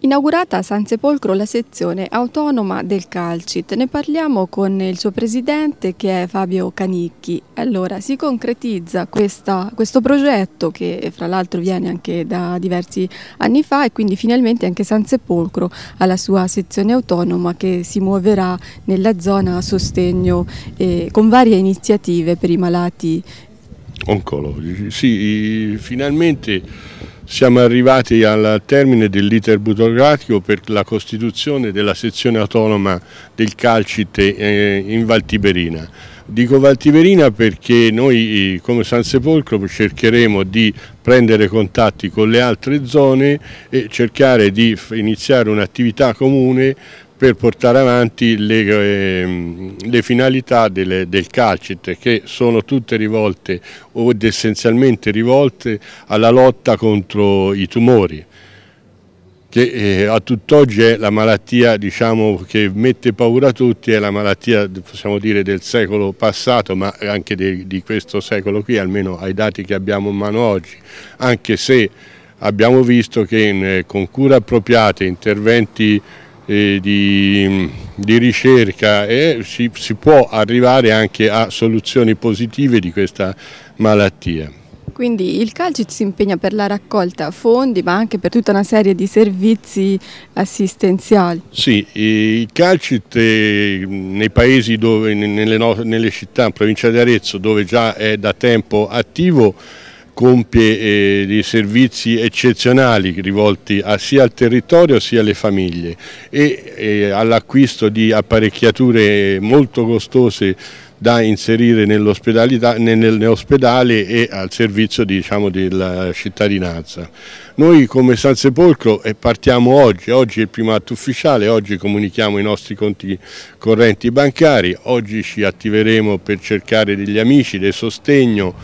Inaugurata a San Sepolcro la sezione autonoma del Calcit, ne parliamo con il suo presidente che è Fabio Canicchi. Allora, si concretizza questa, questo progetto che fra l'altro viene anche da diversi anni fa e quindi finalmente anche San Sepolcro ha la sua sezione autonoma che si muoverà nella zona a sostegno eh, con varie iniziative per i malati oncologici. Sì, finalmente siamo arrivati al termine dell'iter burocratico per la costituzione della sezione autonoma del Calcite eh, in Valtiberina. Dico Valtiberina perché noi eh, come San Sepolcro cercheremo di prendere contatti con le altre zone e cercare di iniziare un'attività comune per portare avanti le, ehm, le finalità delle, del calcit che sono tutte rivolte o essenzialmente rivolte alla lotta contro i tumori che eh, a tutt'oggi è la malattia diciamo, che mette paura a tutti, è la malattia dire, del secolo passato ma anche di, di questo secolo qui, almeno ai dati che abbiamo in mano oggi, anche se abbiamo visto che in, eh, con cure appropriate, interventi di, di, ricerca e si, si può arrivare anche a soluzioni positive di questa malattia. Quindi il Calcit si impegna per la raccolta fondi ma anche per tutta una serie di servizi assistenziali. Sì, il Calcit eh, nei paesi, dove, nelle, nelle città, in provincia di Arezzo dove già è da tempo attivo compie eh, dei servizi eccezionali rivolti a, sia al territorio sia alle famiglie e eh, all'acquisto di apparecchiature molto costose da inserire nell'ospedale e al servizio diciamo, della cittadinanza. Noi come San Sepolcro eh, partiamo oggi, oggi è il primo atto ufficiale, oggi comunichiamo i nostri conti correnti bancari, oggi ci attiveremo per cercare degli amici, del sostegno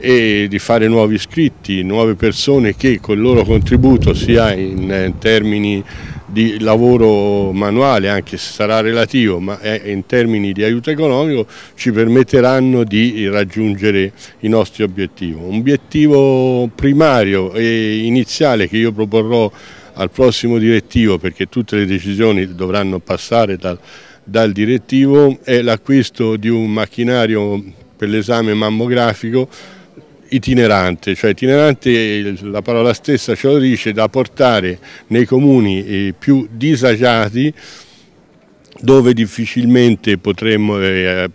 e di fare nuovi iscritti, nuove persone che con il loro contributo sia in eh, termini di lavoro manuale, anche se sarà relativo, ma eh, in termini di aiuto economico ci permetteranno di raggiungere i nostri obiettivi. Un obiettivo primario e iniziale che io proporrò al prossimo direttivo, perché tutte le decisioni dovranno passare dal, dal direttivo, è l'acquisto di un macchinario per l'esame mammografico itinerante, cioè itinerante la parola stessa ce lo dice, da portare nei comuni eh, più disagiati dove difficilmente potremmo, eh,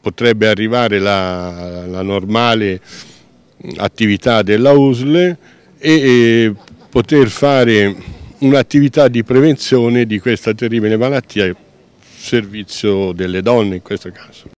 potrebbe arrivare la, la, normale attività della USL e, e poter fare un'attività di prevenzione di questa terribile malattia servizio delle donne in questo caso.